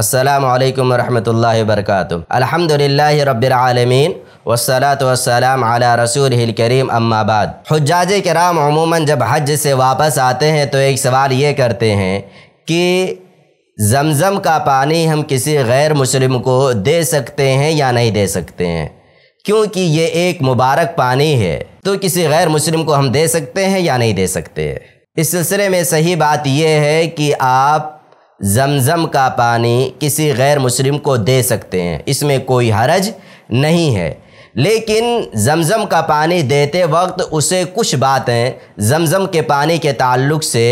असलकम वरहमल वर्क अलहमदिल्ला रबालमीन वसलात वसलाम अला रसूल करीम अम्माबाद हजाज कराम अमूमा जब हज से वापस आते हैं तो एक सवाल ये करते हैं कि जमज़म का पानी हम किसी गैर मुसलिम को दे सकते हैं या नहीं दे सकते हैं क्योंकि ये एक मुबारक पानी है तो किसी गैर मुसलिम को हम दे सकते हैं या नहीं दे सकते इस सिलसिले में सही बात यह है कि आप जमज़म का पानी किसी गैर मुस्लिम को दे सकते हैं इसमें कोई हरज नहीं है लेकिन जमज़म का पानी देते वक्त उसे कुछ बातें जमज़म के पानी के ताल्लुक से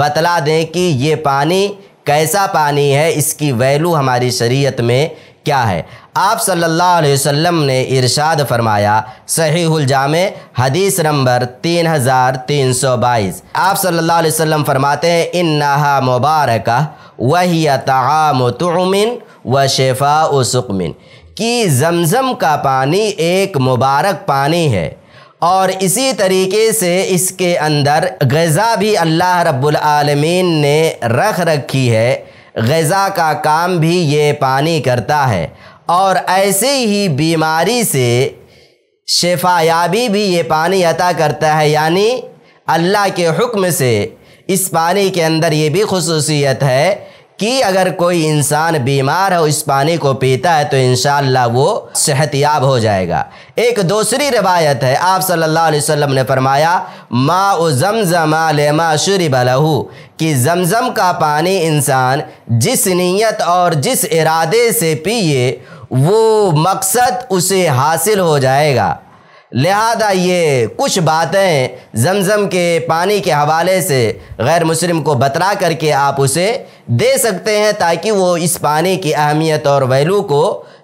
बतला दें कि ये पानी कैसा पानी है इसकी वैल्यू हमारी शरीयत में क्या है आप सल्लल्लाहु अलैहि वसल्लम ने इरशाद फरमाया सहीहुल जामे हदीस नंबर तीन हज़ार तीन सौ बाईस आप सल्लल्लाहु अलैहि वसल्लम फरमाते हैं इन नहा मुबारका वही तमाम तुमिन व शेफ़ा उसमिन कि जमज़म का पानी एक मुबारक पानी है और इसी तरीके से इसके अंदर गज़ा भी अल्लाह रब्बुल आलमीन ने रख रखी है गज़ा का काम भी ये पानी करता है और ऐसे ही बीमारी से शेफायाबी भी ये पानी अता करता है यानी अल्लाह के हुक्म से इस पानी के अंदर ये भी खसूसियत है कि अगर कोई इंसान बीमार हो इस पानी को पीता है तो इन वो सेहतियाब हो जाएगा एक दूसरी रवायत है आप सल्लल्लाहु अलैहि वसल्लम ने फरमाया मा उ जमजमा लेमा शुरब लहू कि जमजम का पानी इंसान जिस नीयत और जिस इरादे से पिए वो मकसद उसे हासिल हो जाएगा लिहाजा ये कुछ बातें जमज़म के पानी के हवाले से गैर मुस्लिम को बतला करके आप उसे दे सकते हैं ताकि वो इस पानी की अहमियत और वैल्यू को